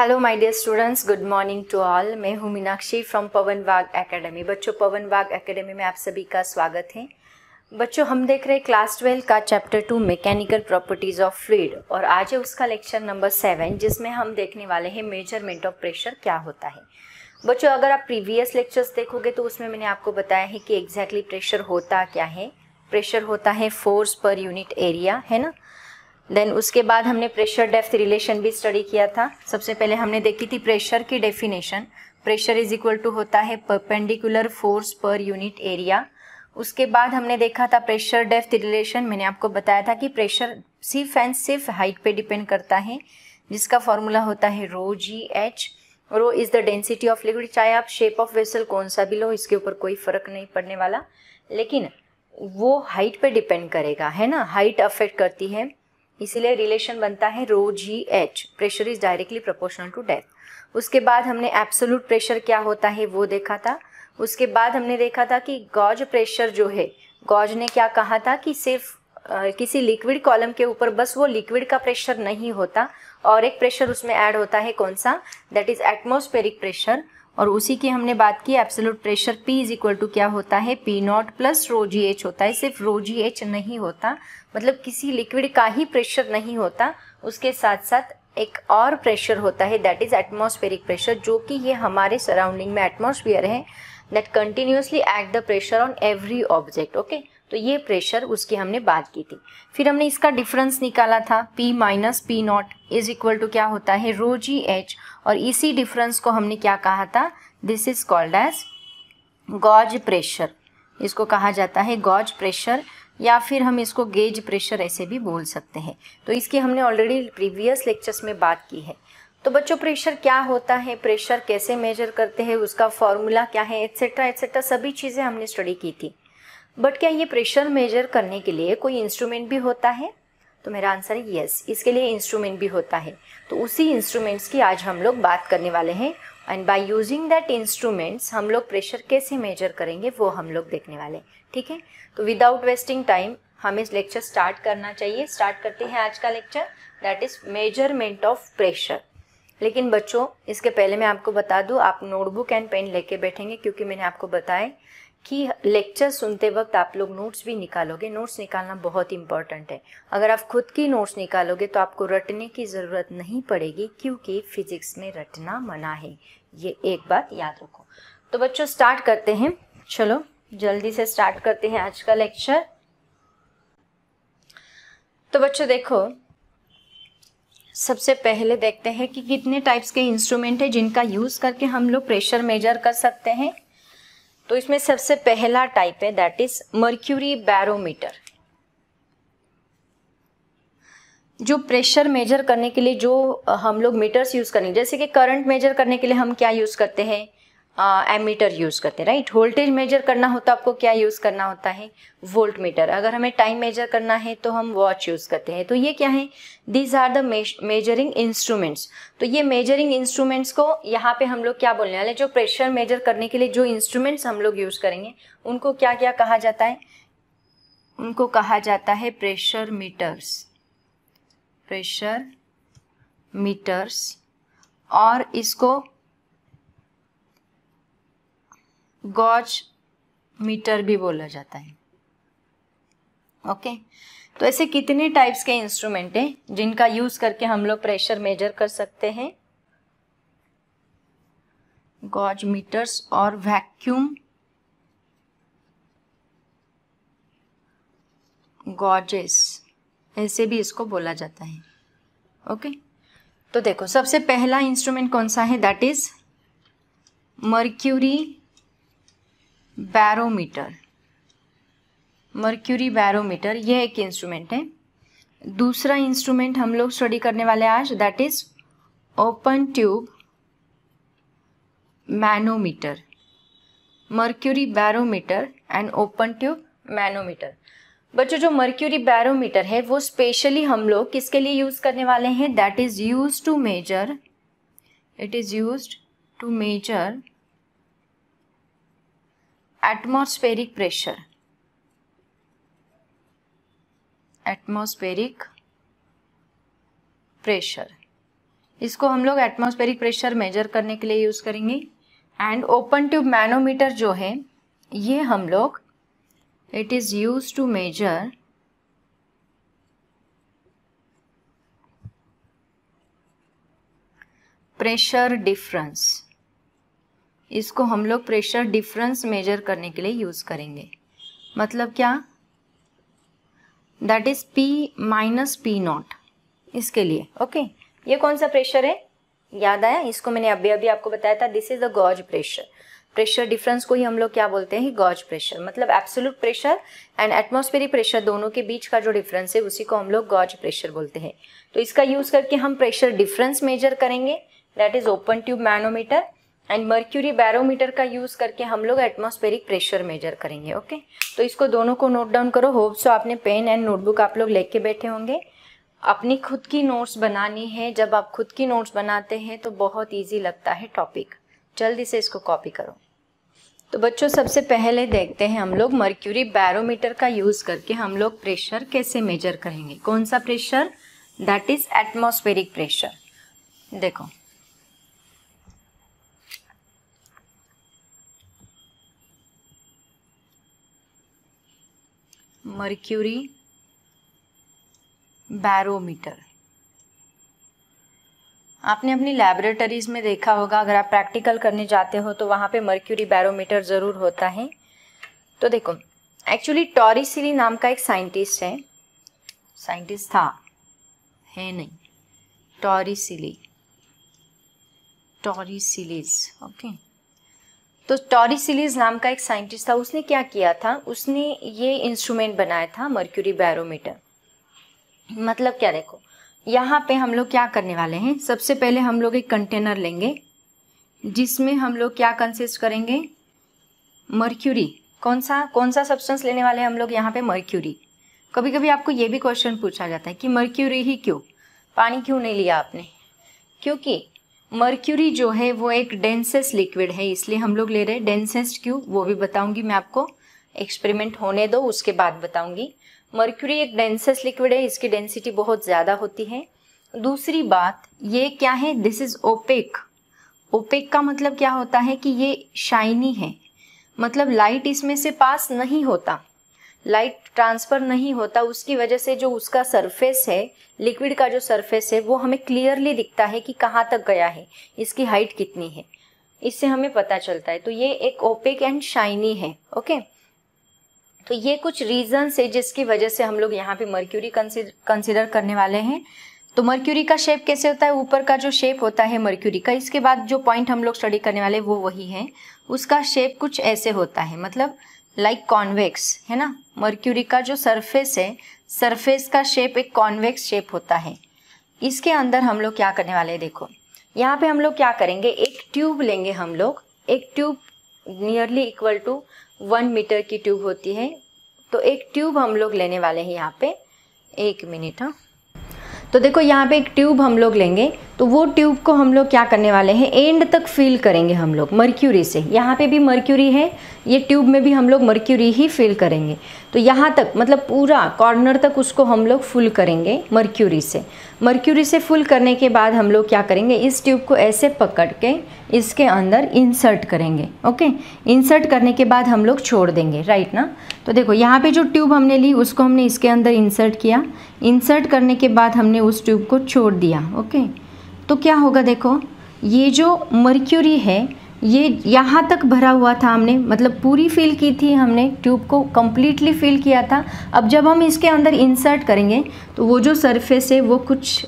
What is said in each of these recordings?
Hello my dear students good morning to all मैं हूं Meenakshi from Pawan Bagh academy बच्चों Pawan Bagh academy में आप सभी का स्वागत है बच्चों हम देख रहे हैं क्लास ट्वेल्व का chapter two mechanical properties of fluid और आज है उसका लेक्चर नंबर सेवन जिसमें हम देखने वाले हैं मेजरमेंट ऑफ प्रेशर क्या होता है बच्चों अगर आप प्रीवियस लेक्चर्स देखोगे तो उसमें मैंने आपको बताया है कि एग्जैक्टली exactly प्रेशर होता क्या है प्रेशर होता है फोर्स पर यूनिट एरिया है ना देन उसके बाद हमने प्रेशर डेफ्थ रिलेशन भी स्टडी किया था सबसे पहले हमने देखी थी प्रेशर की definition pressure is equal to होता है perpendicular force per unit area उसके बाद हमने देखा था प्रेशर डेफ्थ रिलेशन मैंने आपको बताया था कि प्रेशर सिर्फ एंड सिर्फ हाइट पे डिपेंड करता है जिसका फॉर्मूला होता है rho ji h rho is the density of liquid चाहे आप शेप ऑफ वेसल कौन सा भी लो इसके ऊपर कोई फर्क नहीं पड़ने वाला लेकिन वो हाइट पे डिपेंड करेगा है ना हाइट अफेक्ट करती है इसीलिए रिलेशन बनता है rho ji h pressure is directly proportional to depth उसके बाद हमने एब्सोलूट प्रेशर क्या होता है वो देखा था उसके बाद हमने देखा था कि गॉज प्रेशर जो है गॉज ने क्या कहा था कि सिर्फ किसी लिक्विड कॉलम के ऊपर बस वो लिक्विड का प्रेशर नहीं होता और एक प्रेशर उसमें ऐड होता है कौन सा दैट इज़ एटमोस्फेरिक प्रेशर और उसी की हमने बात की absolute pressure P is equal to क्या होता है P नॉट प्लस रो जी एच होता है सिर्फ रो जी एच नहीं होता मतलब किसी लिक्विड का ही प्रेशर नहीं होता उसके साथ साथ एक और प्रेशर होता है दैट इज़ एटमोस्फेरिक प्रेशर जो कि ये हमारे सराउंडिंग में एटमोस्फियर है that continuously at the pressure on every object okay तो ये प्रेशर उसकी हमने बात की थी फिर हमने इसका डिफरेंस निकाला था P minus P not is equal to क्या होता है रो जी एच और इसी डिफरेंस को हमने क्या कहा था this is called as gauge pressure इसको कहा जाता है गॉज प्रेशर या फिर हम इसको गेज प्रेशर ऐसे भी बोल सकते हैं तो इसकी हमने ऑलरेडी प्रीवियस लेक्चर्स में बात की है तो बच्चों प्रेशर क्या होता है प्रेशर कैसे मेजर करते हैं उसका फॉर्मूला क्या है एट्सेट्रा एट्सेट्रा सभी चीज़ें हमने स्टडी की थी बट क्या ये प्रेशर मेजर करने के लिए कोई इंस्ट्रूमेंट भी होता है तो मेरा आंसर है यस इसके लिए इंस्ट्रूमेंट भी होता है तो उसी इंस्ट्रूमेंट्स की आज हम लोग बात करने वाले हैं and by using that instruments हम लोग प्रेशर कैसे मेजर करेंगे वो हम लोग देखने वाले हैं ठीक है तो विदाउट वेस्टिंग टाइम हमें लेक्चर स्टार्ट करना चाहिए स्टार्ट करते हैं आज का lecture that is measurement of pressure लेकिन बच्चों इसके पहले मैं आपको बता दूँ आप नोटबुक एंड पेन लेके बैठेंगे क्योंकि मैंने आपको बताया कि लेक्चर सुनते वक्त आप लोग नोट्स भी निकालोगे नोट्स निकालना बहुत इम्पॉर्टेंट है अगर आप खुद की नोट्स निकालोगे तो आपको रटने की ज़रूरत नहीं पड़ेगी क्योंकि फिजिक्स में रटना मना है ये एक बात याद रखो तो बच्चों स्टार्ट करते हैं चलो जल्दी से स्टार्ट करते हैं आज का लेक्चर तो बच्चों देखो सबसे पहले देखते हैं कि कितने टाइप्स के इंस्ट्रूमेंट हैं जिनका यूज़ करके हम लोग प्रेशर मेजर कर सकते हैं तो इसमें सबसे पहला टाइप है दैट इज मर्क्यूरी बैरोमीटर जो प्रेशर मेजर करने के लिए जो हम लोग मीटर्स यूज़ करेंगे जैसे कि करंट मेजर करने के लिए हम क्या यूज़ करते हैं एमीटर यूज़ करते हैं राइट वोल्टेज मेजर करना होता है आपको क्या यूज़ करना होता है वोल्ट मीटर अगर हमें टाइम मेजर करना है तो हम वॉच यूज़ करते हैं तो ये क्या है these are the measuring instruments तो ये मेजरिंग इंस्ट्रूमेंट्स को यहाँ पे हम लोग क्या बोलने वाले जो प्रेशर मेजर करने के लिए जो इंस्ट्रूमेंट्स हम लोग यूज़ करेंगे उनको क्या क्या कहा जाता है उनको कहा जाता है प्रेशर मीटर्स प्रेशर मीटर्स और इसको गॉज मीटर भी बोला जाता है ओके तो ऐसे कितने टाइप्स के इंस्ट्रूमेंट हैं जिनका यूज़ करके हम लोग प्रेशर मेजर कर सकते हैं गॉज मीटर्स और वैक्यूम गॉजेस ऐसे भी इसको बोला जाता है ओके तो देखो सबसे पहला इंस्ट्रूमेंट कौन सा है that is mercury barometer mercury barometer यह एक इंस्ट्रूमेंट है दूसरा इंस्ट्रूमेंट हम लोग स्टडी करने वाले आज that is open tube manometer mercury barometer and open tube manometer बच्चों जो मर्क्यूरी बैरोमीटर है वो स्पेशली हम लोग किसके लिए यूज़ करने वाले हैं that is used to measure it is used to measure atmospheric pressure atmospheric pressure इसको हम लोग एटमॉस्फेरिक प्रेशर मेजर करने के लिए यूज़ करेंगे एंड ओपन ट्यूब मैनोमीटर जो है ये हम लोग it is used to measure pressure difference इसको हम लोग प्रेशर डिफरेंस मेजर करने के लिए यूज़ करेंगे मतलब क्या that is P minus P naught इसके लिए ओके okay. ये कौन सा प्रेशर है याद आया इसको मैंने अभी अभी आपको बताया था this is the gauge pressure pressure difference को ही हम लोग क्या बोलते हैं गॉज प्रेशर मतलब absolute pressure and atmospheric pressure दोनों के बीच का जो डिफरेंस है उसी को हम लोग गॉज प्रेशर बोलते हैं तो इसका यूज़ करके हम प्रेशर डिफरेंस मेजर करेंगे that is open tube manometer and mercury barometer का यूज़ करके हम लोग एटमोस्फेरिक प्रेशर मेजर करेंगे ओके तो इसको दोनों को नोट डाउन करो होप सो आपने पेन एंड नोटबुक आप लोग लेके बैठे होंगे अपनी खुद की नोट्स बनानी है जब आप खुद की नोट्स बनाते हैं तो बहुत ईजी लगता है टॉपिक जल्दी से इसको कॉपी करो तो बच्चों सबसे पहले देखते हैं हम लोग मर्क्यूरी बैरोमीटर का यूज़ करके हम लोग प्रेशर कैसे मेजर करेंगे कौन सा pressure that is atmospheric pressure देखो मर्क्यूरी बैरोमीटर आपने अपनी लैबोरेटरीज में देखा होगा अगर आप प्रैक्टिकल करने जाते हो तो वहाँ पे मर्क्यूरी बैरोमीटर ज़रूर होता है तो देखो एक्चुअली टॉरीसिली नाम का एक साइंटिस्ट है साइंटिस्ट था है नहीं टॉरीसिली टॉरीसिलीज ओके okay? तो सिलीज नाम का एक साइंटिस्ट था उसने क्या किया था उसने ये इंस्ट्रूमेंट बनाया था मर्क्यूरी बैरोमीटर मतलब क्या देखो यहाँ पे हम लोग क्या करने वाले हैं सबसे पहले हम लोग एक कंटेनर लेंगे जिसमें हम लोग क्या कंसिस्ट करेंगे मर्क्यूरी कौन सा कौन सा सब्सटेंस लेने वाले हैं हम लोग यहाँ पे मर्क्यूरी कभी कभी आपको ये भी क्वेश्चन पूछा जाता है कि मर्क्यूरी ही क्यों पानी क्यों नहीं लिया आपने क्योंकि मर्क्यूरी जो है वो एक डेंसेस्ट लिक्विड है इसलिए हम लोग ले रहे हैं डेंसेस्ट क्यों वो भी बताऊंगी मैं आपको एक्सपेरिमेंट होने दो उसके बाद बताऊंगी मर्क्यूरी एक डेंसेस्ट लिक्विड है इसकी डेंसिटी बहुत ज़्यादा होती है दूसरी बात ये क्या है दिस इज़ ओपेक ओपेक का मतलब क्या होता है कि ये शाइनी है मतलब लाइट इसमें से पास नहीं होता लाइट ट्रांसफ़र नहीं होता उसकी वजह से जो उसका सरफेस है लिक्विड का जो सरफेस है वो हमें क्लियरली दिखता है कि कहाँ तक गया है इसकी हाइट कितनी है इससे हमें पता चलता है तो ये एक ओपेक एंड शाइनी है ओके तो ये कुछ रीजन है जिसकी वजह से हम लोग यहाँ पे मर्क्यूरी कंसिडर करने वाले हैं तो मर्क्यूरी का शेप कैसे होता है ऊपर का जो शेप होता है मर्क्यूरी का इसके बाद जो पॉइंट हम लोग स्टडी करने वाले वो वही है उसका शेप कुछ ऐसे होता है मतलब लाइक कॉन्वेक्स है ना मर्क्यूरी का जो सरफेस है सरफेस का शेप एक कॉन्वेक्स शेप होता है इसके अंदर हम लोग क्या करने वाले हैं देखो यहाँ पे हम लोग क्या करेंगे एक ट्यूब लेंगे हम लोग एक tube nearly equal to one metre की ट्यूब होती है तो एक ट्यूब हम लोग लेने वाले हैं यहाँ पे एक मिनट हाँ तो देखो यहाँ पे एक ट्यूब हम लोग लेंगे तो वो ट्यूब को हम लोग क्या करने वाले हैं एंड तक फिल करेंगे हम लोग मर्क्यूरी से यहाँ पे भी मर्क्यूरी है ये ट्यूब में भी हम लोग मर्क्यूरी ही फिल करेंगे तो यहाँ तक मतलब पूरा कॉर्नर तक उसको हम लोग फुल करेंगे मर्क्यूरी से मर्क्यूरी से फुल करने के बाद हम लोग क्या करेंगे इस ट्यूब को ऐसे पकड़ के इसके अंदर इंसर्ट करेंगे ओके इंसर्ट करने के बाद हम लोग छोड़ देंगे राइट ना तो देखो यहाँ पे जो ट्यूब हमने ली उसको हमने इसके अंदर इंसर्ट किया इंसर्ट करने के बाद हमने उस ट्यूब को छोड़ दिया ओके तो क्या होगा देखो ये जो मर्क्यूरी है ये यहाँ तक भरा हुआ था हमने मतलब पूरी फिल की थी हमने ट्यूब को कम्प्लीटली फिल किया था अब जब हम इसके अंदर इंसर्ट करेंगे तो वो जो सरफेस है वो कुछ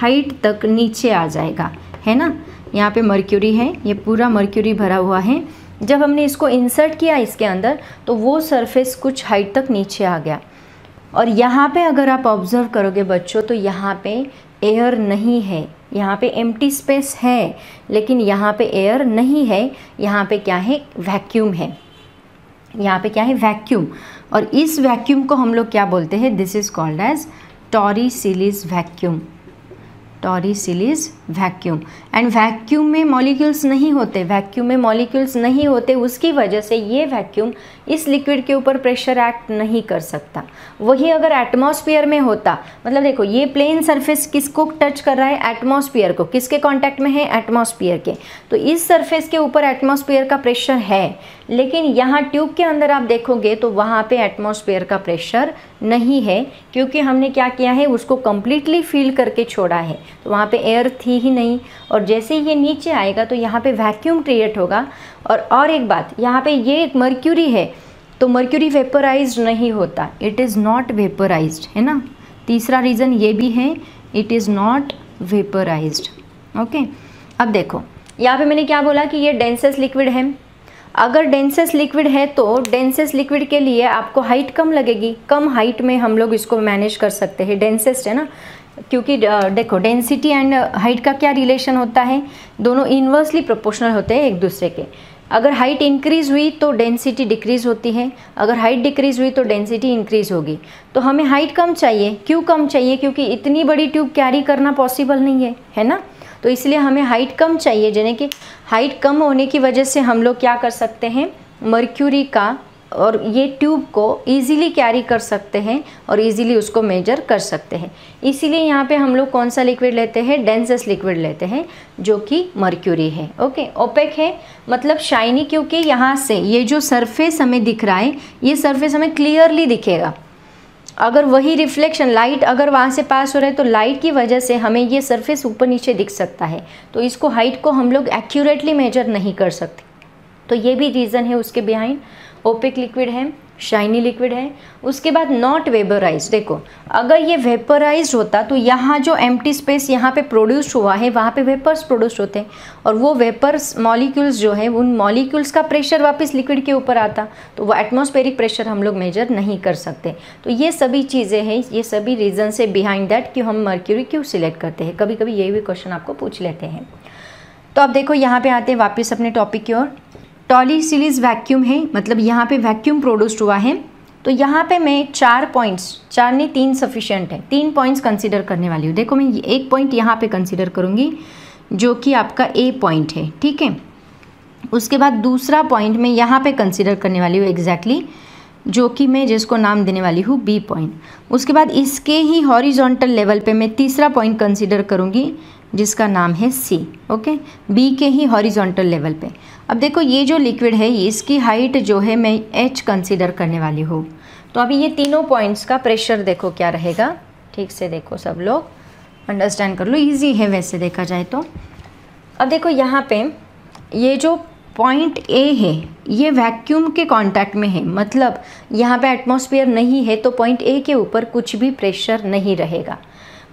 हाइट तक नीचे आ जाएगा है ना यहाँ पे मर्क्यूरी है ये पूरा मर्क्यूरी भरा हुआ है जब हमने इसको इंसर्ट किया इसके अंदर तो वो सरफेस कुछ हाइट तक नीचे आ गया और यहाँ पे अगर आप ऑब्ज़र्व करोगे बच्चों तो यहाँ पे एयर नहीं है यहाँ पे एम्प्टी स्पेस है लेकिन यहाँ पे एयर नहीं है यहाँ पे क्या है वैक्यूम है यहाँ पे क्या है वैक्यूम और इस वैक्यूम को हम लोग क्या बोलते हैं this is called as Torricelli's vacuum Torricelli's vacuum and vacuum में मॉलिक्यूल्स नहीं होते वैक्यूम में मॉलिक्यूल्स नहीं होते उसकी वजह से ये वैक्यूम इस लिक्विड के ऊपर प्रेशर एक्ट नहीं कर सकता वही अगर एटमॉस्फेयर में होता मतलब देखो ये प्लेन सरफेस किसको टच कर रहा है एटमॉस्फेयर को किसके कांटेक्ट में है एटमॉस्फेयर के तो इस सरफेस के ऊपर एटमॉस्फेयर का प्रेशर है लेकिन यहाँ ट्यूब के अंदर आप देखोगे तो वहाँ पे एटमॉस्फेयर का प्रेशर नहीं है क्योंकि हमने क्या किया है उसको कम्प्लीटली फील करके छोड़ा है तो वहाँ पे एयर थी आएगी ही नहीं और जैसे ही ये नीचे आएगा तो यहाँ पे वैक्यूम क्रिएट होगा और और एक बात यहाँ पे ये एक मर्क्यूरी है तो मर्क्यूरी वेपराइज नहीं होता इट इज़ नॉट वेपराइज है ना तीसरा रीज़न ये भी है it is not vaporise okay अब देखो यहाँ पे मैंने क्या बोला कि ये डेंसेस लिक्विड है अगर डेंसेस लिक्विड है तो डेंसेस लिक्विड के लिए आपको हाइट कम लगेगी कम हाइट में हम लोग इसको मैनेज कर सकते हैं डेंसेस्ट है ना क्योंकि देखो डेंसिटी एंड हाइट का क्या रिलेशन होता है दोनों इन्वर्सली प्रोपोर्शनल होते हैं एक दूसरे के अगर हाइट इंक्रीज़ हुई तो डेंसिटी डिक्रीज़ होती है अगर हाइट डिक्रीज़ हुई तो डेंसिटी इंक्रीज़ होगी तो हमें हाइट कम चाहिए क्यों कम चाहिए क्योंकि इतनी बड़ी ट्यूब कैरी करना पॉसिबल नहीं है है ना तो इसलिए हमें हाइट कम चाहिए यानी कि हाइट कम होने की वजह से हम लोग क्या कर सकते हैं मर्क्यूरी का और ये ट्यूब को इजीली कैरी कर सकते हैं और इजीली उसको मेजर कर सकते हैं इसीलिए यहाँ पे हम लोग कौन सा लिक्विड लेते हैं डेंसेस लिक्विड लेते हैं जो कि मर्क्यूरी है ओके ओपेक है मतलब शाइनी क्योंकि यहाँ से ये जो सरफेस हमें दिख रहा है ये सरफेस हमें क्लियरली दिखेगा अगर वही रिफ्लेक्शन लाइट अगर वहाँ से पास हो रहा है तो लाइट की वजह से हमें ये सरफेस ऊपर नीचे दिख सकता है तो इसको हाइट को हम लोग एक्यूरेटली मेजर नहीं कर सकते तो ये भी रीज़न है उसके बिहाइंड ओपिक लिक्विड है शाइनी लिक्विड है उसके बाद नॉट वेबराइज देखो अगर ये वेपराइज होता तो यहाँ जो एम स्पेस यहाँ पे प्रोड्यूस हुआ है वहाँ पे वेपर्स प्रोड्यूस होते हैं और वो वेपर्स मॉलिक्यूल्स जो है उन मॉलिक्यूल्स का प्रेशर वापस लिक्विड के ऊपर आता तो वो एटमोस्फेरिक प्रेशर हम लोग मेजर नहीं कर सकते तो ये सभी चीज़ें हैं ये सभी रीज़न से बिहाइंड दैट कि हम मर्क्यूरी क्यों सिलेक्ट करते हैं कभी कभी ये भी क्वेश्चन आपको पूछ लेते हैं तो अब देखो यहाँ पर आते हैं वापस अपने टॉपिक की ओर टॉली सीरीज वैक्यूम है मतलब यहाँ पे वैक्यूम प्रोड्यूस्ड हुआ है तो यहाँ पे मैं चार पॉइंट्स चार नहीं तीन सफिशियंट है तीन पॉइंट्स कंसिडर करने वाली हूँ देखो मैं एक पॉइंट यहाँ पे कंसिडर करूँगी जो कि आपका ए पॉइंट है ठीक है उसके बाद दूसरा पॉइंट मैं यहाँ पे कंसिडर करने वाली हूँ एग्जैक्टली जो कि मैं जिसको नाम देने वाली हूँ बी पॉइंट उसके बाद इसके ही हॉरिजोंटल लेवल पे मैं तीसरा पॉइंट कंसिडर करूँगी जिसका नाम है सी ओके बी के ही हॉरिजोंटल लेवल पे अब देखो ये जो लिक्विड है ये इसकी हाइट जो है मैं एच कंसिडर करने वाली हूँ तो अभी ये तीनों पॉइंट्स का प्रेशर देखो क्या रहेगा ठीक से देखो सब लोग अंडरस्टैंड कर लो ईजी है वैसे देखा जाए तो अब देखो यहाँ पे ये जो पॉइंट ए है ये वैक्यूम के कांटेक्ट में है मतलब यहाँ पे एटमॉस्फेयर नहीं है तो पॉइंट ए के ऊपर कुछ भी प्रेशर नहीं रहेगा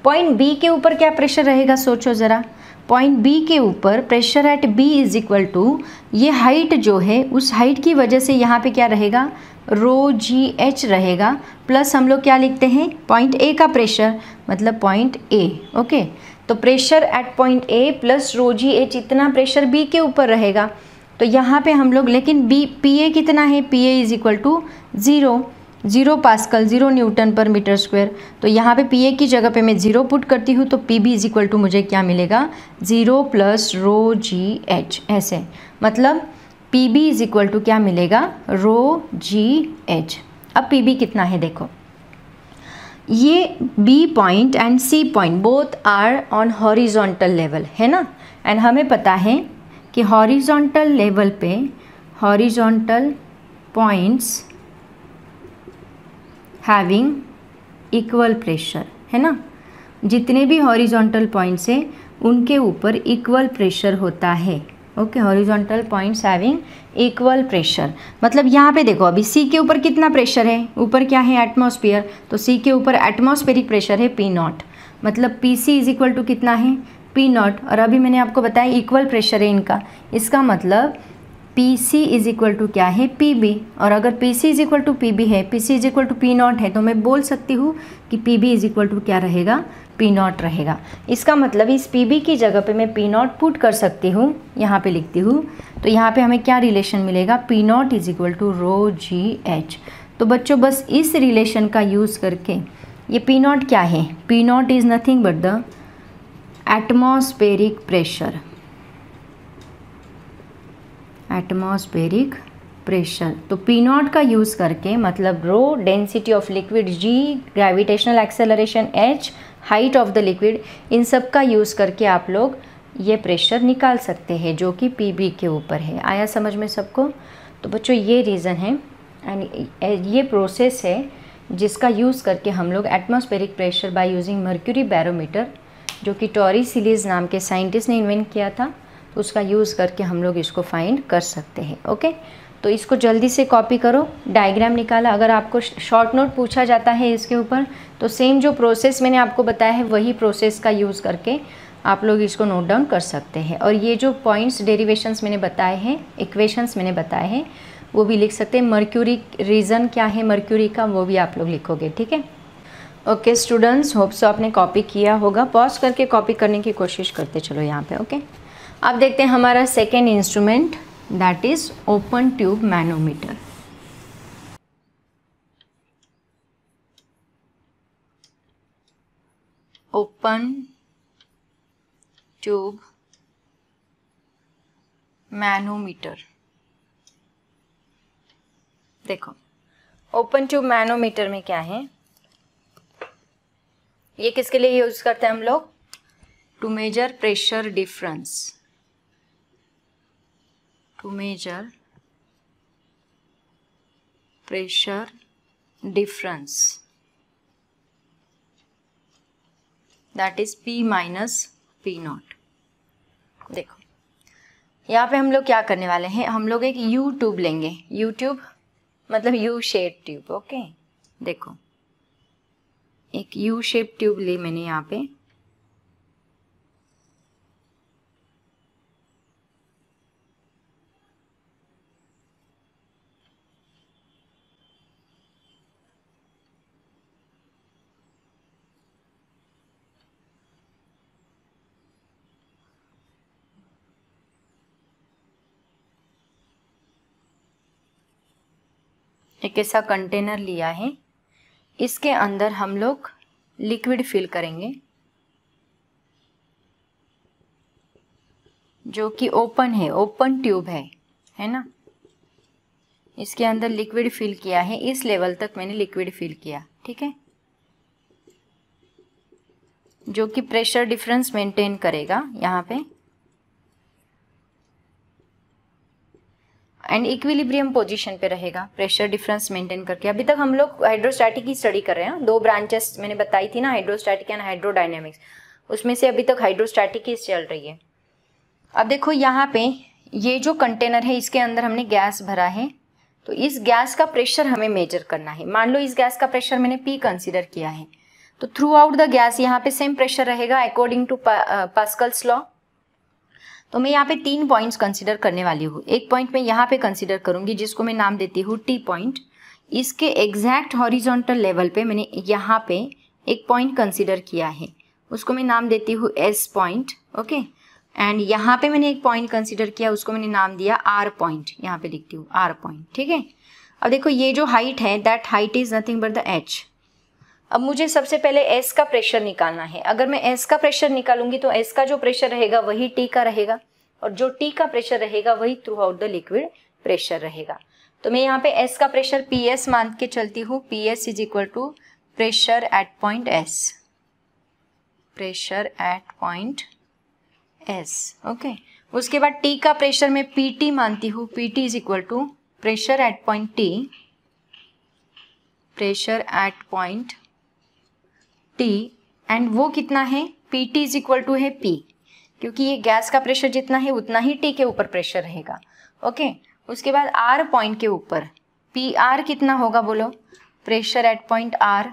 पॉइंट बी के ऊपर क्या प्रेशर रहेगा सोचो ज़रा पॉइंट बी के ऊपर pressure at B is equal to ये हाइट जो है उस हाइट की वजह से यहाँ पे क्या रहेगा रो जी एच रहेगा प्लस हम लोग क्या लिखते हैं पॉइंट ए का प्रेशर मतलब पॉइंट ए ओके तो pressure at point A plus rho ji h इतना प्रेशर बी के ऊपर रहेगा तो यहाँ पे हम लोग लेकिन बी पी ए कितना है P A is equal to zero zero pascal zero newton per metre square तो यहाँ पे पी ए की जगह पे मैं जीरो पुट करती हूँ तो P B is equal to मुझे क्या मिलेगा जीरो प्लस रो जी एच ऐसे मतलब P B is equal to क्या मिलेगा रो जी एच अब पी बी कितना है देखो ये B point and C point both are on horizontal level है ना एंड हमें पता है कि हॉरिजोंटल लेवल पे horizontal points having equal pressure है ना जितने भी हॉरिजॉन्टल पॉइंट्स हैं उनके ऊपर इक्वल प्रेशर होता है okay horizontal points having equal pressure मतलब यहाँ पे देखो अभी सी के ऊपर कितना प्रेशर है ऊपर क्या है एटमोसफियर तो सी के ऊपर एटमोस्फेरिक प्रेशर है पी नॉट मतलब P C is equal to कितना है पी नॉट और अभी मैंने आपको बताया इक्वल प्रेशर है इनका इसका मतलब P C is equal to क्या है पी बी और अगर P C is equal to P B है P C is equal to P naught है तो मैं बोल सकती हूँ कि P B is equal to क्या रहेगा पी नॉट रहेगा इसका मतलब इस पी बी की जगह पे मैं पी नॉट पुट कर सकती हूँ यहाँ पे लिखती हूँ तो यहाँ पे हमें क्या रिलेशन मिलेगा P not is equal to rho ji H तो बच्चों बस इस रिलेशन का यूज़ करके ये पी नॉट क्या है P nought is nothing but the atmospheric pressure atmospheric pressure तो पी नॉट का यूज़ करके मतलब rho density of liquid G gravitational acceleration H height of the liquid इन सब का यूज़ करके आप लोग ये प्रेशर निकाल सकते हैं जो कि पी बी के ऊपर है आया समझ में सबको तो बच्चों ये रीज़न है एंड ये प्रोसेस है जिसका यूज़ करके हम लोग atmospheric pressure by using mercury barometer जो कि टॉरी सिलीज नाम के साइंटिस्ट ने इन्वेंट किया था उसका यूज़ करके हम लोग इसको फाइंड कर सकते हैं ओके तो इसको जल्दी से कॉपी करो डायग्राम निकाला अगर आपको शॉर्ट नोट पूछा जाता है इसके ऊपर तो सेम जो प्रोसेस मैंने आपको बताया है वही प्रोसेस का यूज़ करके आप लोग इसको नोट डाउन कर सकते हैं और ये जो पॉइंट्स डेरिवेशंस मैंने बताए हैं इक्वेशंस मैंने बताए हैं वो भी लिख सकते हैं मर्क्यूरी रीज़न क्या है मर्क्यूरी का वो भी आप लोग लिखोगे ठीक है ओके स्टूडेंट्स होप सो आपने कॉपी किया होगा पॉज करके कॉपी करने की कोशिश करते चलो यहाँ पर ओके okay? अब देखते हैं हमारा second instrument that is open tube manometer open tube manometer देखो ओपन ट्यूब मैनोमीटर में क्या है ये किसके लिए यूज़ करते हैं हम लोग to measure pressure difference to measure pressure difference that is P minus P naught देखो यहाँ पे हम लोग क्या करने वाले हैं हम लोग एक यू ट्यूब लेंगे यू ट्यूब मतलब यू शेप ट्यूब ओके देखो एक यू शेप ट्यूब ली मैंने यहाँ पे एक ऐसा कंटेनर लिया है इसके अंदर हम लोग लिक्विड फिल करेंगे जो कि ओपन है ओपन ट्यूब है है ना इसके अंदर लिक्विड फिल किया है इस लेवल तक मैंने लिक्विड फिल किया ठीक है जो कि प्रेशर डिफरेंस मेंटेन करेगा यहाँ पे एंड इक्विलिब्रियम पोजीशन पे रहेगा प्रेशर डिफरेंस मेंटेन करके अभी तक हम लोग हाइड्रोस्टैटिक ही स्टडी कर रहे हैं दो ब्रांचेस मैंने बताई थी ना हाइड्रोस्टैटिक एंड हाइड्रोडाइनमिक्स उसमें से अभी तक हाइड्रोस्टैटिक ही चल रही है अब देखो यहाँ पे ये जो कंटेनर है इसके अंदर हमने गैस भरा है तो इस गैस का प्रेशर हमें मेजर करना है मान लो इस गैस का प्रेशर मैंने पी कंसिडर किया है तो थ्रू आउट द गैस यहाँ पे सेम प्रेशर रहेगा अकॉर्डिंग टू पास्कल्स लॉ तो मैं यहाँ पे तीन पॉइंट्स कंसिडर करने वाली हूँ एक पॉइंट मैं यहाँ पे कंसिडर करूंगी जिसको मैं नाम देती हूँ टी पॉइंट इसके एग्जैक्ट हॉरिजॉन्टल लेवल पे मैंने यहाँ पे एक पॉइंट कंसिडर किया है उसको मैं नाम देती हूँ एस पॉइंट ओके एंड यहाँ पे मैंने एक पॉइंट कंसिडर किया उसको मैंने नाम दिया आर पॉइंट यहाँ पे लिखती हूँ आर पॉइंट ठीक है अब देखो ये जो हाइट है that height is nothing but the H अब मुझे सबसे पहले एस का प्रेशर निकालना है अगर मैं एस का प्रेशर निकालूंगी तो एस का जो प्रेशर रहेगा वही टी का रहेगा और जो टी का प्रेशर रहेगा वही throughout the liquid pressure रहेगा तो मैं यहाँ पे एस का प्रेशर पी एस मान के चलती हूँ P S is equal to pressure at point S pressure at point S okay उसके बाद टी का प्रेशर मैं पी टी मानती हूँ P T is equal to pressure at point T pressure at point T and वो कितना है P T is equal to है पी क्योंकि ये गैस का प्रेशर जितना है उतना ही टी के ऊपर प्रेशर रहेगा ओके उसके बाद आर पॉइंट के ऊपर पी आर कितना होगा बोलो pressure at point R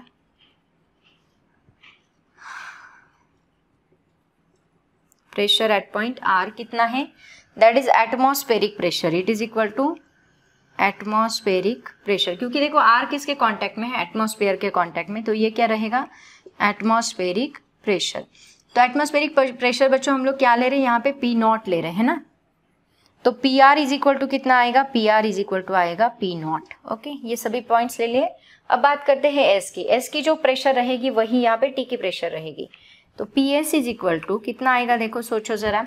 pressure at point R कितना है that is atmospheric pressure it is equal to atmospheric pressure क्योंकि देखो आर किसके कांटेक्ट में है एटमोस्फेयर के कांटेक्ट में तो ये क्या रहेगा एटमोस्फेरिक प्रेशर तो एटमोस्फेरिक प्रेशर बच्चों हम लोग क्या ले रहे हैं यहाँ पे पी नॉट ले रहे हैं ना तो P R is equal to कितना आएगा P R is equal to आएगा पी नॉट ओके ये सभी पॉइंट्स ले लिए अब बात करते हैं एस की एस की जो प्रेशर रहेगी वही यहाँ पे टी की प्रेशर रहेगी तो P S is equal to कितना आएगा देखो सोचो ज़रा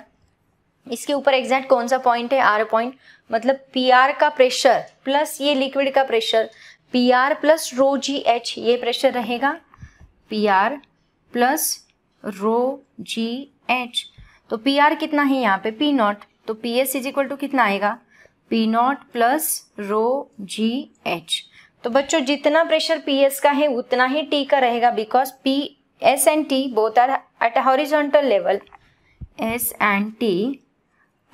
इसके ऊपर एग्जैक्ट कौन सा पॉइंट है आर पॉइंट मतलब पी आर का प्रेशर प्लस ये लिक्विड का pressure P R plus rho जी एच ये प्रेशर रहेगा पी आर प्लस रो जी एच तो पी आर कितना है यहाँ पे पी नॉट तो P S is equal to कितना आएगा P not plus rho ji H तो बच्चों जितना प्रेशर पी एस का है उतना ही टी का रहेगा because P S and T both are at horizontal level S and T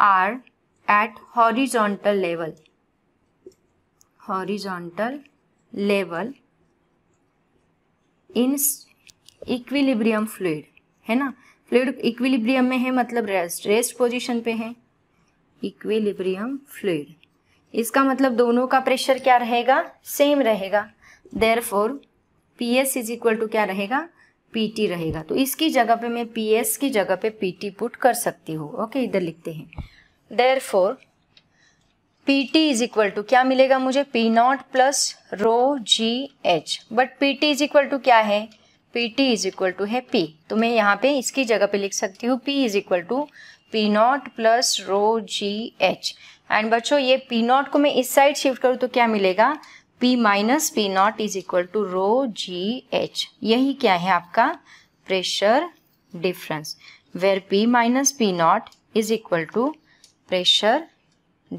are at horizontal level horizontal level in equilibrium fluid है ना फ्लूड इक्विलिब्रियम में है मतलब रेस्ट रेस्ट पोजिशन पे है इक्विलिब्रियम फ्लूड इसका मतलब दोनों का प्रेशर क्या रहेगा सेम रहेगा therefore P S is equal to क्या रहेगा पी टी रहेगा तो इसकी जगह पे मैं पी एस की जगह पे पी टी पुट कर सकती हूँ ओके इधर लिखते हैं therefore P T is equal to क्या मिलेगा मुझे P not plus rho ji H but P T is equal to क्या है P T is equal to है पी तो मैं यहाँ पे इसकी जगह पे लिख सकती हूँ P is equal to P not plus rho ji H and बच्चों ये पी नॉट को मैं इस साइड शिफ्ट करूँ तो क्या मिलेगा P minus P not is equal to rho ji H यही क्या है आपका pressure difference where P minus P not is equal to pressure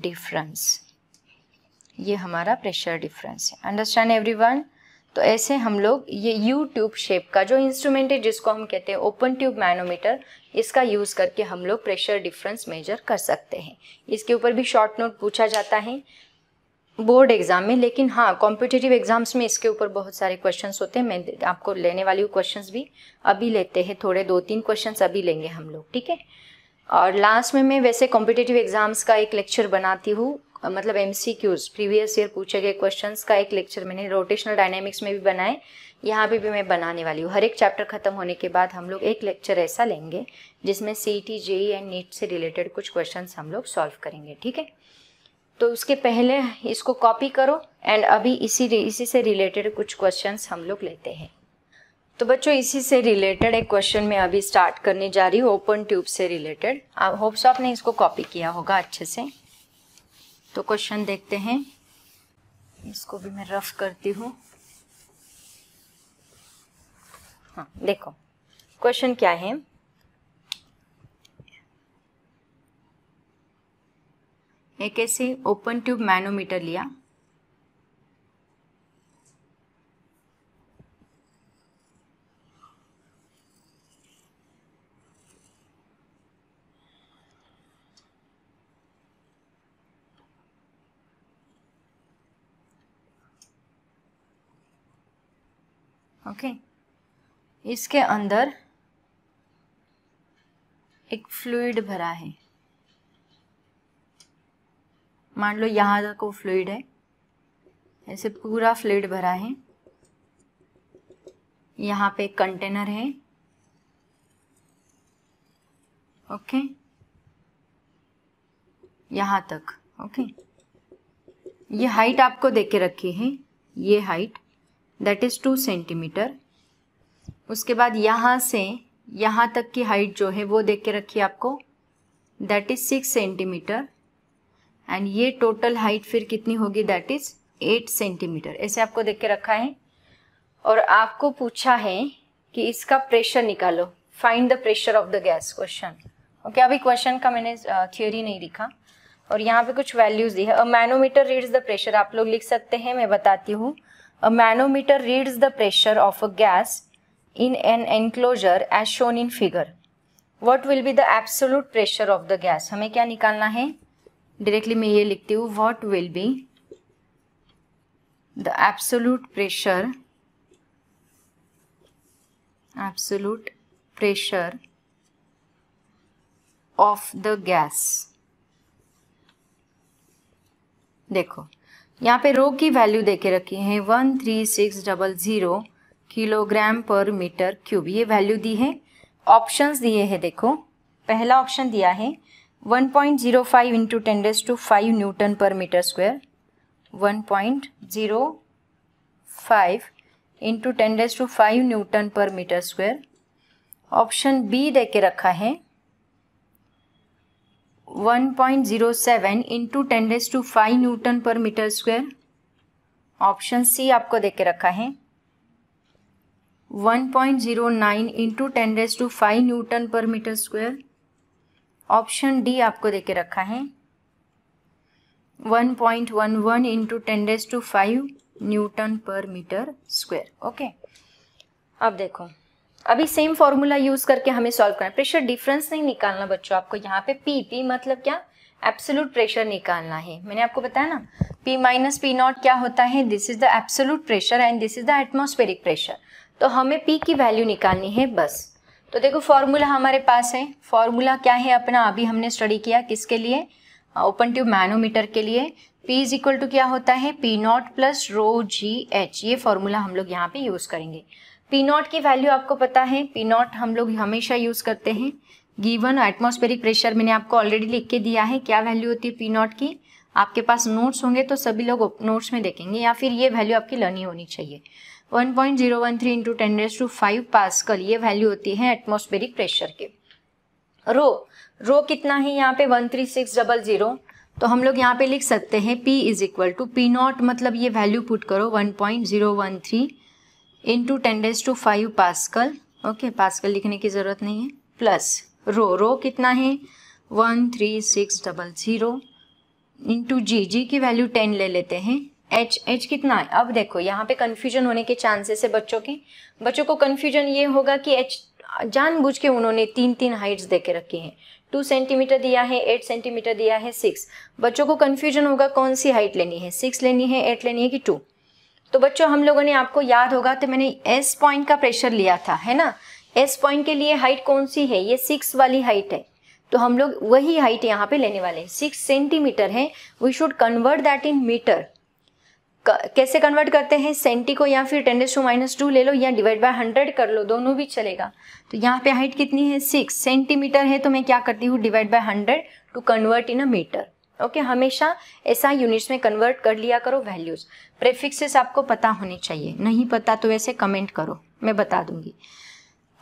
difference ये हमारा प्रेशर डिफरेंस है अंडरस्टैंड एवरीवन तो ऐसे हम लोग ये यू ट्यूब शेप का जो इंस्ट्रूमेंट है जिसको हम कहते हैं ओपन ट्यूब मैनोमीटर इसका यूज़ करके हम लोग प्रेशर डिफरेंस मेजर कर सकते हैं इसके ऊपर भी शॉर्ट नोट पूछा जाता है बोर्ड एग्ज़ाम में लेकिन हाँ कॉम्पिटेटिव एग्ज़ाम्स में इसके ऊपर बहुत सारे क्वेश्चन होते हैं मैं आपको लेने वाली हूँ क्वेश्चन भी अभी लेते हैं थोड़े दो तीन क्वेश्चन अभी लेंगे हम लोग ठीक है और लास्ट में मैं वैसे कॉम्पिटेटिव एग्ज़ाम्स का एक लेक्चर बनाती हूँ मतलब M C Qs previous year पूछे गए क्वेश्चंस का एक लेक्चर मैंने रोटेशनल डायनेमिक्स में भी बनाए यहाँ पे भी मैं बनाने वाली हूँ हर एक चैप्टर ख़त्म होने के बाद हम लोग एक लेक्चर ऐसा लेंगे जिसमें C T J and NEET से रिलेटेड कुछ क्वेश्चन हम लोग सॉल्व करेंगे ठीक है तो उसके पहले इसको कॉपी करो एंड अभी इसी इसी से रिलेटेड कुछ क्वेश्चंस हम लोग लेते हैं तो बच्चों इसी से रिलेटेड एक क्वेश्चन मैं अभी स्टार्ट करने जा रही हूँ ओपन ट्यूब से रिलेटेड आई होप आपने इसको कॉपी किया होगा अच्छे से तो क्वेश्चन देखते हैं इसको भी मैं रफ करती हूँ हाँ देखो क्वेश्चन क्या है एक ऐसे ओपन ट्यूब मैनोमीटर लिया ओके इसके अंदर एक फ्लूड भरा है मान लो यहाँ तक वो फ्लूड है ऐसे पूरा फ्लूड भरा है यहाँ पे एक कंटेनर है ओके यहाँ तक ओके ये हाइट आपको दे के रखी है ये height that is two centimetre उसके बाद यहाँ से यहाँ तक की हाइट जो है वो देख के रखिए आपको that is six centimetre and ये टोटल हाइट फिर कितनी होगी दैट इज़ एट सेंटीमीटर ऐसे आपको देख के रखा है और आपको पूछा है कि इसका प्रेशर निकालो find the pressure of the gas question okay अभी क्वेश्चन का मैंने थियोरी नहीं लिखा और यहाँ पे कुछ वैल्यूज़ दी है a manometer reads the pressure आप लोग लिख सकते हैं मैं बताती हूँ A manometer reads the pressure of a gas in an enclosure as shown in figure. What will be the absolute pressure of the gas? हमें क्या निकालना है डायरेक्टली मैं ये लिखती हूँ What will be the absolute pressure? Absolute pressure of the gas. देखो यहाँ पे रो की वैल्यू दे के रखी है one three six double zero kilogram per metre cube ये वैल्यू दी है ऑप्शंस दिए हैं देखो पहला ऑप्शन दिया है one point zero five into ten raise to five newton per metre square one point zero five into ten raise to five newton per metre square option B दे के रखा है 1.07 into ten raise to five newton per metre square option C आपको देके रखा है 1.09 into ten raise to five newton per metre square option D आपको देके रखा है 1.11 into ten raise to five newton per metre square okay अब देखो अभी सेम फॉर्मूला यूज करके हमें सॉल्व करना है प्रेशर डिफरेंस नहीं निकालना बच्चों आपको यहाँ पे पी पी मतलब क्या एब्सोलूट प्रेशर निकालना है मैंने आपको बताया ना पी माइनस पी नॉट क्या होता है this is the absolute pressure and this is the atmospheric pressure तो हमें पी की वैल्यू निकालनी है बस तो देखो फॉर्मूला हमारे पास है फॉर्मूला क्या है अपना अभी हमने स्टडी किया किसके लिए ओपन ट्यूब मैनोमीटर के लिए पी इज इक्वल टू क्या होता है P not plus rho ji H ये फॉर्मूला हम लोग यहाँ पे यूज़ करेंगे पी नॉट की वैल्यू आपको पता है पी नॉट हम लोग हमेशा यूज़ करते हैं गिवन एटमॉस्फेरिक प्रेशर मैंने आपको ऑलरेडी लिख के दिया है क्या वैल्यू होती है पी नॉट की आपके पास नोट्स होंगे तो सभी लोग नोट्स में देखेंगे या फिर ये वैल्यू आपकी लर्निंग होनी चाहिए 1.013 point zero one three into ten raise to five pascal ये वैल्यू होती है एटमोस्फेरिक प्रेशर के रो रो कितना है यहाँ पे one three six double zero तो हम लोग यहाँ पे लिख सकते हैं P is equal to P not मतलब ये वैल्यू पुट करो one point zero one three into ten raise to five pascal okay pascal लिखने की ज़रूरत नहीं है प्लस रो रो कितना है one three six double zero into G G की वैल्यू टेन ले लेते हैं एच एच कितना है अब देखो यहाँ पे कन्फ्यूजन होने के चांसेस है बच्चों के बच्चों को कन्फ्यूजन ये होगा कि एच जानबूझ के उन्होंने तीन तीन हाइट्स दे के रखी हैं टू सेंटीमीटर दिया है एट सेंटीमीटर दिया है सिक्स बच्चों को कन्फ्यूजन होगा कौन सी हाइट लेनी है सिक्स लेनी है एट लेनी है कि टू तो बच्चों हम लोगों ने आपको याद होगा तो मैंने एस पॉइंट का प्रेशर लिया था है ना एस पॉइंट के लिए हाइट कौन सी है ये सिक्स वाली हाइट है तो हम लोग वही हाइट यहाँ पे लेने वाले हैं सिक्स सेंटीमीटर है we should convert that in metre कैसे कन्वर्ट करते हैं सेंटी को या फिर ten raise to minus two ले लो या डिवाइड बाय हंड्रेड कर लो दोनों भी चलेगा तो यहाँ पे हाइट कितनी है सिक्स सेंटीमीटर है तो मैं क्या करती हूँ divide by hundred to convert in a metre okay okay, हमेशा ऐसा यूनिट्स में कन्वर्ट कर लिया करो वैल्यूज़ प्रेफिक्सेस आपको पता होने चाहिए नहीं पता तो वैसे कमेंट करो मैं बता दूंगी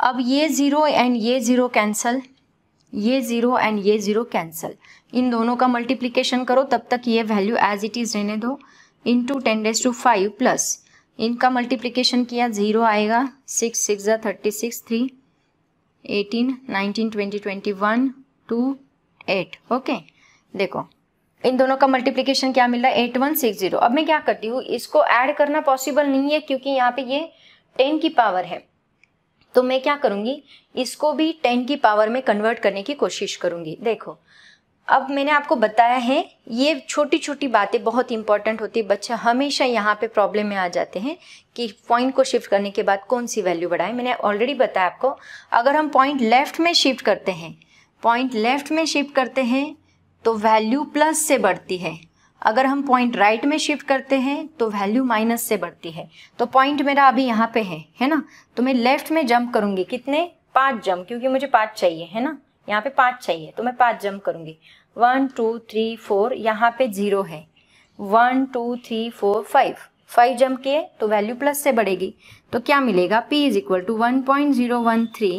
अब ये ज़ीरो एंड ये ज़ीरो कैंसल ये ज़ीरो एंड ये ज़ीरो कैंसल इन दोनों का मल्टीप्लीकेशन करो तब तक ये वैल्यू एज इट इज़ रहने दो into ten raise to five plus इनका मल्टीप्लीकेशन किया ज़ीरो आएगा six six thirty six three eighteen nineteen twenty twenty one two eight okay देखो इन दोनों का मल्टीप्लीकेशन क्या मिल रहा है एट वन सिक्स जीरो अब मैं क्या करती हूँ इसको ऐड करना पॉसिबल नहीं है क्योंकि यहाँ पे ये टेन की पावर है तो मैं क्या करूँगी इसको भी टेन की पावर में कन्वर्ट करने की कोशिश करूँगी देखो अब मैंने आपको बताया है ये छोटी छोटी बातें बहुत इंपॉर्टेंट होती है बच्चे हमेशा यहाँ पे प्रॉब्लम में आ जाते हैं कि पॉइंट को शिफ्ट करने के बाद कौन सी वैल्यू बढ़ाए मैंने ऑलरेडी बताया आपको अगर हम पॉइंट लेफ्ट में शिफ्ट करते हैं पॉइंट लेफ्ट में शिफ्ट करते हैं तो वैल्यू प्लस से बढ़ती है अगर हम पॉइंट राइट right में शिफ्ट करते हैं तो वैल्यू माइनस से बढ़ती है तो पॉइंट मेरा अभी यहाँ पे है है ना तो मैं लेफ्ट में जंप करूंगी कितने पांच जंप क्योंकि मुझे पांच चाहिए है ना यहाँ पे पांच चाहिए तो मैं पांच जंप करूंगी वन टू थ्री फोर यहाँ पे ज़ीरो है one two three four five five jump किए तो वैल्यू प्लस से बढ़ेगी तो क्या मिलेगा P is equal to one point zero one three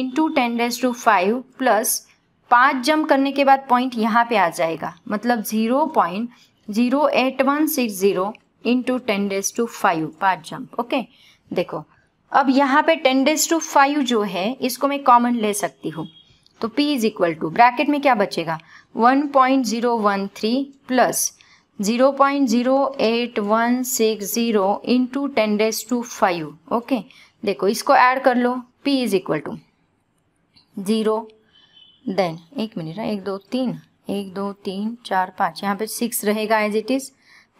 into ten raise to five plus पाँच जम करने के बाद पॉइंट यहाँ पे आ जाएगा मतलब zero point zero eight one six zero into ten raise to five पाँच जम्प ओके देखो अब यहाँ पे टेन डेज टू फाइव जो है इसको मैं कॉमन ले सकती हूँ तो P is equal to bracket में क्या बचेगा one point zero one three plus zero point zero eight one six zero into ten raise to five okay देखो इसको ऐड कर लो P is equal to zero then एक minute ना हाँ, एक दो तीन एक दो तीन चार पाँच यहाँ पे सिक्स रहेगा as it is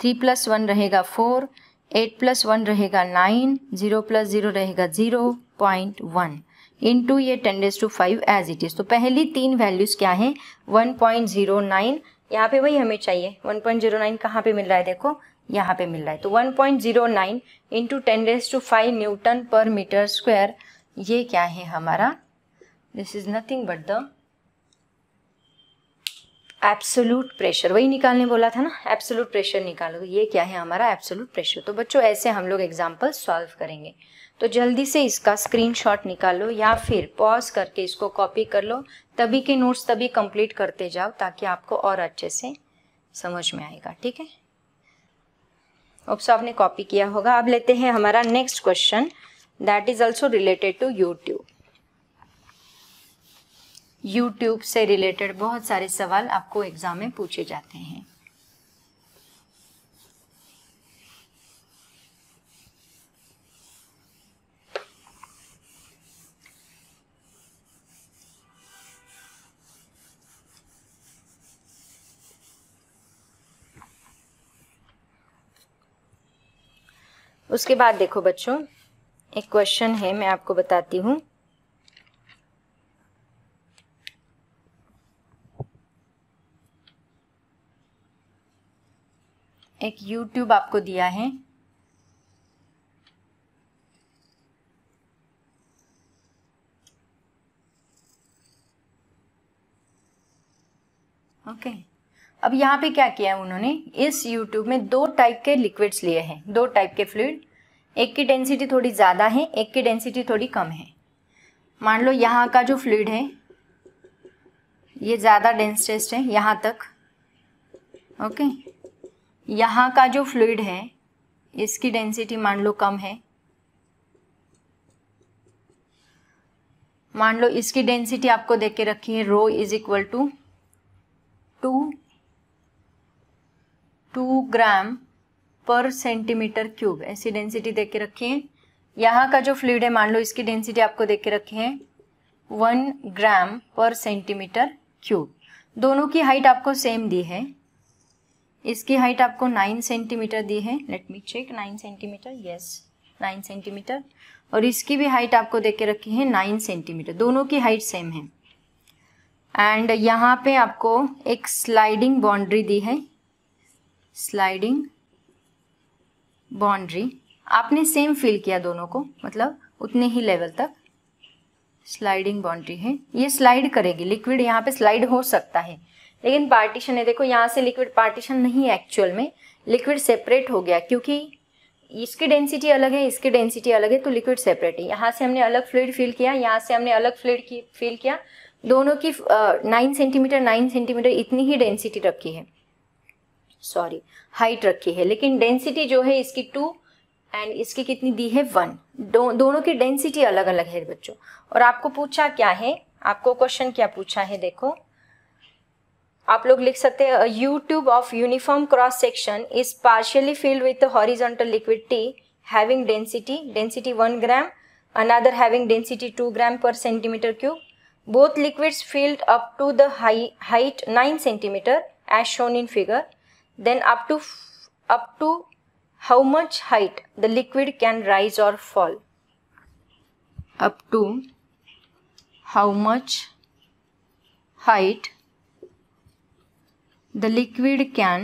three plus one रहेगा फोर एट प्लस वन रहेगा नाइन ज़ीरो प्लस ज़ीरो रहेगा zero point one into ये ten raise to five as it is तो पहली तीन वैल्यूज़ क्या हैं वन पॉइंट ज़ीरो नाइन यहाँ पे वही हमें चाहिए वन पॉइंट ज़ीरो नाइन कहाँ पर मिल रहा है देखो यहाँ पे मिल रहा है तो one point zero nine into ten raise to five newton per metre square ये क्या है हमारा this is nothing but the absolute pressure वही निकालने बोला था ना एप्सोलूट प्रेशर निकालो ये क्या है हमारा एब्सोलूट प्रेशर तो बच्चों ऐसे हम लोग एग्जाम्पल सॉल्व करेंगे तो जल्दी से इसका स्क्रीनशॉट निकालो या फिर पॉज करके इसको कॉपी कर लो तभी के नोट्स तभी कंप्लीट करते जाओ ताकि आपको और अच्छे से समझ में आएगा ठीक है ओप्सो आपने कॉपी किया होगा अब लेते हैं हमारा next question that is also related to U tube U tube से रिलेटेड बहुत सारे सवाल आपको एग्ज़ाम में पूछे जाते हैं उसके बाद देखो बच्चों एक क्वेश्चन है मैं आपको बताती हूँ एक यूट्यूब आपको दिया है ओके okay. अब यहाँ पे क्या किया है उन्होंने इस यूट्यूब में दो टाइप के लिक्विड्स लिए हैं दो टाइप के फ्लूड एक की डेंसिटी थोड़ी ज़्यादा है एक की डेंसिटी थोड़ी कम है मान लो यहाँ का जो फ्लूड है ये ज़्यादा डेंसटेस्ट है यहाँ तक ओके okay. यहाँ का जो फ्लूड है इसकी डेंसिटी मान लो कम है मान लो इसकी डेंसिटी आपको देख के रखी है rho is equal to two two gram per centimetre cube ऐसी डेंसिटी देख के रखी है यहाँ का जो फ्लूड है मान लो इसकी डेंसिटी आपको देख के रखी है one gram per centimetre cube दोनों की हाइट आपको सेम दी है इसकी हाइट आपको नाइन सेंटीमीटर दी है let me check nine centimetre yes nine centimetre और इसकी भी हाइट आपको दे के रखी है नाइन सेंटीमीटर दोनों की हाइट सेम है एंड यहाँ पे आपको एक स्लाइडिंग बाउंड्री दी है स्लाइडिंग बाउंड्री आपने सेम फील किया दोनों को मतलब उतने ही लेवल तक स्लाइडिंग बाउंड्री है ये स्लाइड करेगी लिक्विड यहाँ पे स्लाइड हो सकता है लेकिन पार्टीशन है देखो यहाँ से लिक्विड पार्टीशन नहीं एक्चुअल में लिक्विड सेपरेट हो गया क्योंकि इसकी डेंसिटी अलग है इसकी डेंसिटी अलग है तो लिक्विड सेपरेट है यहाँ से हमने अलग फ्लूड फील किया यहाँ से हमने अलग फ्लूड की फील किया दोनों की नाइन सेंटीमीटर नाइन सेंटीमीटर इतनी ही डेंसिटी रखी है सॉरी हाइट रखी है लेकिन डेंसिटी जो है इसकी टू एंड इसकी कितनी दी है वन दो, दोनों की डेंसिटी अलग अलग है बच्चों और आपको पूछा क्या है आपको क्वेश्चन क्या पूछा है देखो आप लोग लिख सकते हैं U tube of uniform cross section is partially filled with horizontal liquid T having density density one gram another having density two gram per centimetre cube both liquids filled up to the height nine centimetre as shown in figure then up to up to how much height the liquid can rise और fall up to how much height the liquid can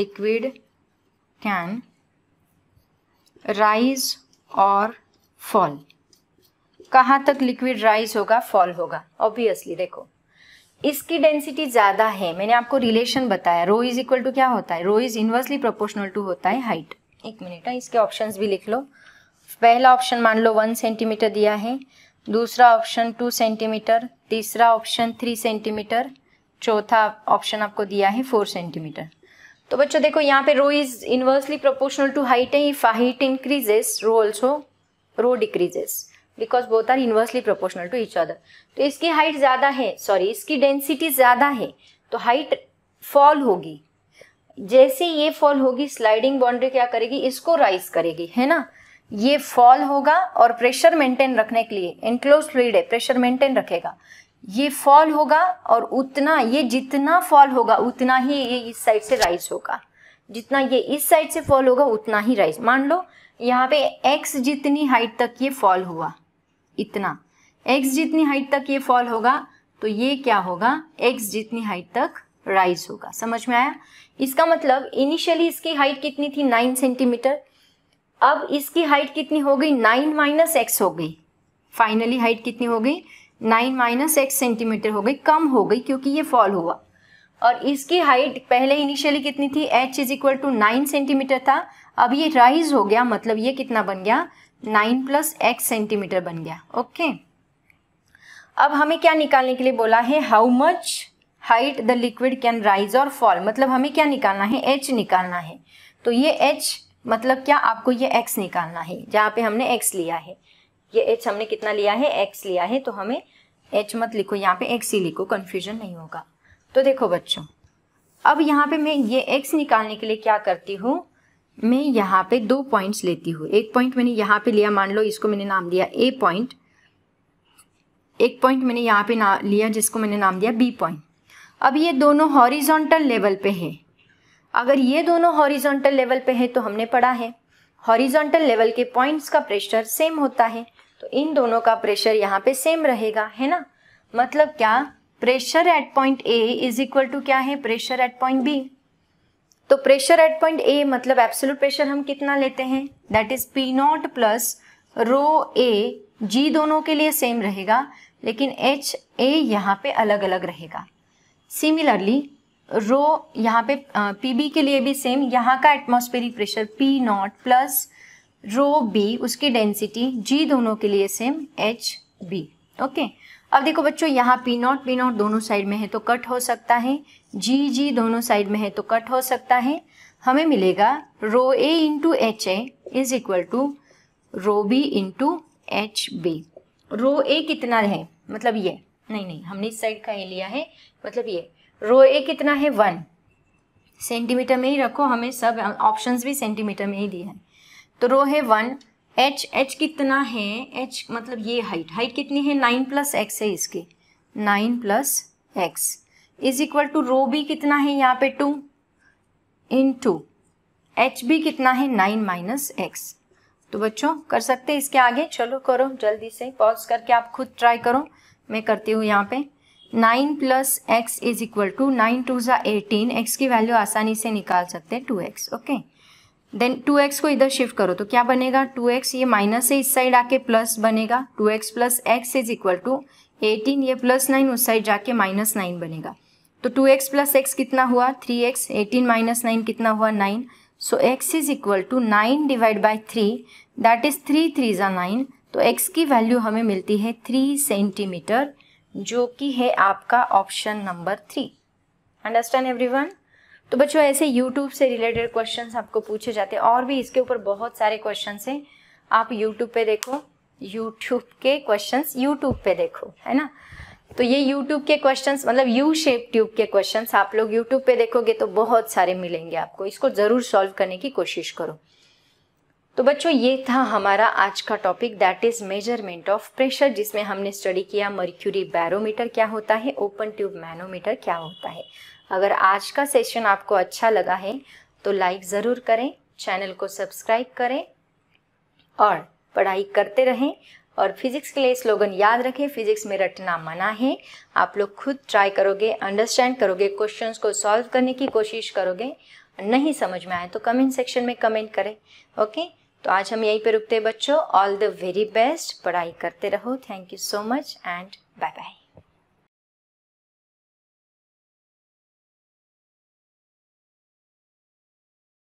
liquid can rise और fall कहाँ तक liquid rise होगा fall होगा obviously देखो इसकी density ज़्यादा है मैंने आपको रिलेशन बताया रो इज इक्वल टू क्या होता है rho is inversely proportional to होता है हाइट एक मिनट है हाँ, इसके ऑप्शंस भी लिख लो पहला ऑप्शन मान लो वन सेंटीमीटर दिया है दूसरा ऑप्शन टू सेंटीमीटर तीसरा ऑप्शन थ्री सेंटीमीटर चौथा ऑप्शन आपको दिया है फोर सेंटीमीटर तो बच्चों देखो यहाँ पे rho is inversely proportional to height है if height increases rho also rho decreases because both are inversely proportional to each other तो इसकी हाइट ज़्यादा है सॉरी इसकी डेंसिटी ज़्यादा है तो हाइट फॉल होगी जैसे ये फॉल होगी स्लाइडिंग बाउंड्री क्या करेगी इसको राइज करेगी है ना ये फॉल होगा और प्रेशर मेंटेन रखने के लिए इनक्लोज फ्लूड है प्रेशर मेंटेन रखेगा ये फॉल होगा और उतना ये जितना फॉल होगा उतना ही ये इस साइड से राइज होगा जितना ये इस साइड से फॉल होगा उतना ही राइज मान लो यहाँ पे एक्स जितनी हाइट तक ये फॉल हुआ इतना एक्स जितनी हाइट तक ये फॉल होगा तो ये क्या होगा एक्स जितनी हाइट तक राइज होगा समझ में आया इसका मतलब इनिशियली इसकी हाइट कितनी थी नाइन सेंटीमीटर अब इसकी हाइट कितनी हो गई नाइन माइनस एक्स हो गई फाइनली हाइट कितनी हो गई नाइन माइनस एक्स सेंटीमीटर हो गई कम हो गई क्योंकि ये फॉल हुआ और इसकी हाइट पहले इनिशियली कितनी थी h is equal to nine centimetre था अब ये राइज हो गया मतलब ये कितना बन गया नाइन प्लस एक्स सेंटीमीटर बन गया ओके अब हमें क्या निकालने के लिए बोला है how much height the liquid can rise और फॉल मतलब हमें क्या निकालना है एच निकालना है तो ये एच मतलब क्या आपको ये एक्स निकालना है जहाँ पे हमने एक्स लिया है ये एच हमने कितना लिया है एक्स लिया है तो हमें एच मत लिखो यहाँ पे एक्स ही लिखो कन्फ्यूजन नहीं होगा तो देखो बच्चों अब यहाँ पे मैं ये एक्स निकालने के लिए क्या करती हूँ मैं यहाँ पे दो पॉइंट्स लेती हूँ एक पॉइंट मैंने यहाँ पे लिया मान लो इसको मैंने नाम दिया ए पॉइंट एक पॉइंट मैंने यहाँ पे ना लिया जिसको मैंने नाम दिया बी पॉइंट अब ये दोनों हॉरिजॉन्टल लेवल पे है अगर ये दोनों हॉरिजॉन्टल लेवल पे है तो हमने पढ़ा है हॉरिजॉन्टल लेवल के पॉइंट्स का प्रेशर सेम होता है तो इन दोनों का प्रेशर यहाँ पे सेम रहेगा है ना मतलब क्या pressure at point A is equal to क्या है प्रेशर एट पॉइंट बी तो प्रेशर एट पॉइंट ए मतलब एब्सोलूट प्रेशर हम कितना लेते हैं that is P not plus rho A g दोनों के लिए सेम रहेगा लेकिन एच ए यहाँ पे अलग अलग रहेगा सिमिलरली रो यहाँ पे पी बी के लिए भी सेम यहाँ का atmospheric pressure P not plus rho B उसकी डेंसिटी जी दोनों के लिए सेम एच बी ओके अब देखो बच्चों यहाँ पी नॉट पी नॉट दोनों साइड में है तो कट हो सकता है जी जी दोनों साइड में है तो कट हो सकता है हमें मिलेगा rho A into h A is equal to rho B into h B rho A कितना है मतलब ये नहीं नहीं हमने इस साइड का ये लिया है मतलब ये रो ए कितना है वन सेंटीमीटर में ही रखो हमें सब ऑप्शंस भी सेंटीमीटर में ही दिए हैं तो रो है वन एच एच कितना है एच मतलब ये हाइट हाइट कितनी है नाइन प्लस एक्स है इसके nine plus x is equal to rho भी कितना है यहाँ पे टू इन टू एच भी कितना है नाइन माइनस एक्स तो बच्चों कर सकते हैं इसके आगे चलो करो जल्दी से पॉज करके आप खुद ट्राई करो मैं करती हूँ यहाँ पे nine plus x is equal to nine two ज़ा एटीन एक्स की वैल्यू आसानी से निकाल सकते हैं two x okay then two x को इधर शिफ्ट करो तो क्या बनेगा टू एक्स ये माइनस से इस साइड आके प्लस बनेगा two x plus x is equal to eighteen ये प्लस नाइन उस साइड जाके माइनस नाइन बनेगा तो टू एक्स प्लस एक्स कितना हुआ three x eighteen minus nine कितना हुआ nine so x is equal to nine divide by three that is three three ज़ा नाइन तो एक्स की वैल्यू हमें मिलती है थ्री सेंटीमीटर जो कि है आपका option number three understand every तो बच्चों ऐसे यूट्यूब से रिलेटेड क्वेश्चन आपको पूछे जाते हैं और भी इसके ऊपर बहुत सारे क्वेश्चन हैं आप यूट्यूब पे देखो यूट्यूब के क्वेश्चन यूट्यूब पे देखो है ना तो ये यूट्यूब के क्वेश्चन मतलब यू शेप ट्यूब के क्वेश्चन आप लोग यूट्यूब पे देखोगे तो बहुत सारे मिलेंगे आपको इसको ज़रूर सॉल्व करने की कोशिश करो तो बच्चों ये था हमारा आज का topic that is measurement of pressure जिसमें हमने स्टडी किया मर्क्यूरी बैरोमीटर क्या होता है ओपन ट्यूब मैनोमीटर क्या होता है अगर आज का सेशन आपको अच्छा लगा है तो लाइक ज़रूर करें चैनल को सब्सक्राइब करें और पढ़ाई करते रहें और फिजिक्स के लिए स्लोगन याद रखें फिजिक्स में रटना मना है आप लोग खुद ट्राई करोगे अंडरस्टैंड करोगे क्वेश्चंस को सॉल्व करने की कोशिश करोगे नहीं समझ में आए तो कमेंट सेक्शन में कमेंट करें ओके तो आज हम यहीं पे रुकते हैं बच्चों ऑल द वेरी बेस्ट पढ़ाई करते रहो thank you so much and bye bye